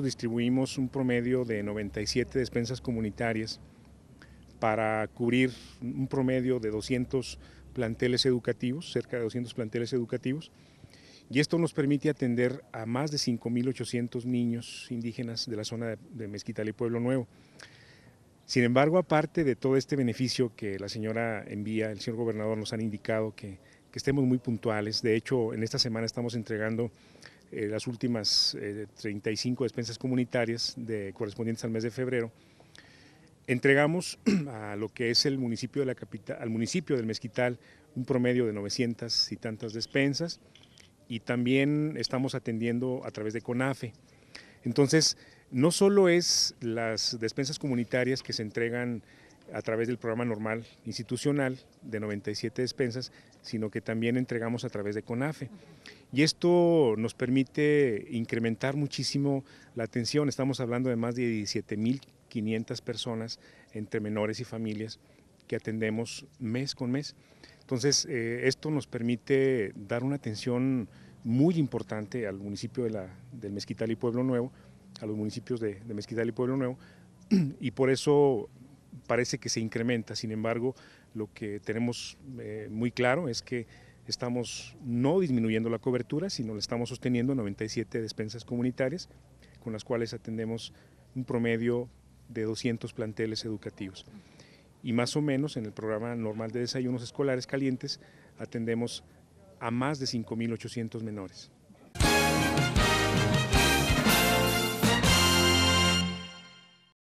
distribuimos un promedio de 97 despensas comunitarias para cubrir un promedio de 200 planteles educativos, cerca de 200 planteles educativos, y esto nos permite atender a más de 5.800 niños indígenas de la zona de Mezquital y Pueblo Nuevo. Sin embargo, aparte de todo este beneficio que la señora envía, el señor gobernador nos han indicado que, que estemos muy puntuales, de hecho en esta semana estamos entregando eh, las últimas 35 eh, despensas comunitarias de, correspondientes al mes de febrero, entregamos a lo que es el municipio de la capital, al municipio del Mezquital un promedio de 900 y tantas despensas y también estamos atendiendo a través de CONAFE. Entonces, no solo es las despensas comunitarias que se entregan a través del programa normal institucional de 97 despensas, sino que también entregamos a través de CONAFE. Y esto nos permite incrementar muchísimo la atención. Estamos hablando de más de 17.500 personas entre menores y familias que atendemos mes con mes. Entonces, eh, esto nos permite dar una atención muy importante al municipio de la, del Mezquital y Pueblo Nuevo, a los municipios de, de Mezquital y Pueblo Nuevo, y por eso parece que se incrementa. Sin embargo, lo que tenemos eh, muy claro es que estamos no disminuyendo la cobertura, sino le estamos sosteniendo 97 despensas comunitarias con las cuales atendemos un promedio de 200 planteles educativos. Y más o menos en el programa normal de desayunos escolares calientes atendemos a más de 5.800 menores.